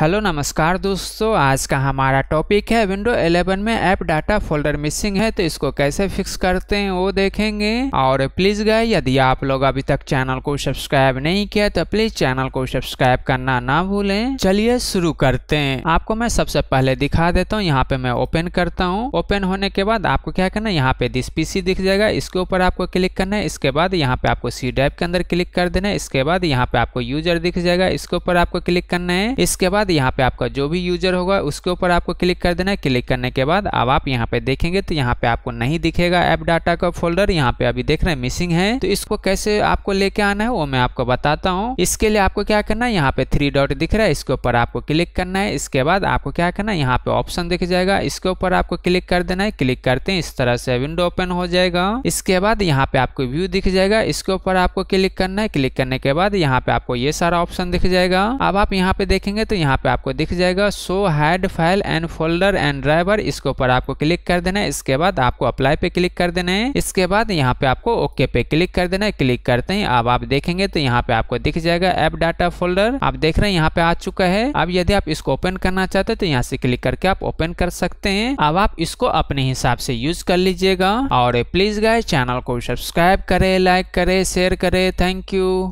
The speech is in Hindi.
हेलो नमस्कार दोस्तों आज का हमारा टॉपिक है विंडो 11 में ऐप डाटा फोल्डर मिसिंग है तो इसको कैसे फिक्स करते हैं वो देखेंगे और प्लीज गए यदि आप लोग अभी तक चैनल को सब्सक्राइब नहीं किया तो प्लीज चैनल को सब्सक्राइब करना ना भूलें चलिए शुरू करते हैं आपको मैं सबसे पहले दिखा देता हूँ यहाँ पे मैं ओपन करता हूँ ओपन होने के बाद आपको क्या करना है यहाँ पे दिस पीसी दिख जाएगा इसके ऊपर आपको क्लिक करना है इसके बाद यहाँ पे आपको सी ड्राइव के अंदर क्लिक कर देना है इसके बाद यहाँ पे आपको यूजर दिख जाएगा इसके ऊपर आपको क्लिक करना है इसके बाद बाद यहाँ पे आपका जो भी यूजर होगा उसके ऊपर आपको क्लिक कर देना है क्लिक करने के बाद अब आप यहाँ पे देखेंगे तो यहाँ पे आपको नहीं दिखेगा ऐप डाटा का फोल्डर यहाँ पे अभी देख रहे हैं मिसिंग है तो इसको कैसे आपको लेके आना है वो मैं आपको बताता हूँ इसके लिए आपको क्या करना है यहाँ पे थ्री डॉट दिख रहा है इसके ऊपर आपको क्लिक करना है इसके बाद आपको क्या करना है यहाँ पे ऑप्शन दिख जाएगा इसके ऊपर आपको क्लिक कर देना है क्लिक करते हैं इस तरह से विंडो ओपन हो जाएगा इसके बाद यहाँ पे आपको व्यू दिख जाएगा इसके ऊपर आपको क्लिक करना है क्लिक करने के बाद यहाँ पे आपको ये सारा ऑप्शन दिख जाएगा अब आप यहाँ पे देखेंगे तो यहाँ पे आपको दिख जाएगा so head file and folder and driver इसके ऊपर आपको क्लिक कर देना है इसके बाद आपको अप्लाई पे क्लिक कर देना है इसके बाद यहाँ पे आपको ओके पे क्लिक कर देना है क्लिक करते हैं अब आप देखेंगे तो यहाँ पे आपको दिख जाएगा एप डाटा फोल्डर आप देख रहे हैं यहाँ पे आ चुका है अब यदि आप इसको ओपन करना चाहते हैं तो यहाँ से क्लिक करके आप ओपन कर सकते हैं अब आप इसको अपने हिसाब से यूज कर लीजिएगा और प्लीज गाय चैनल को सब्सक्राइब करे लाइक करे शेयर करे थैंक यू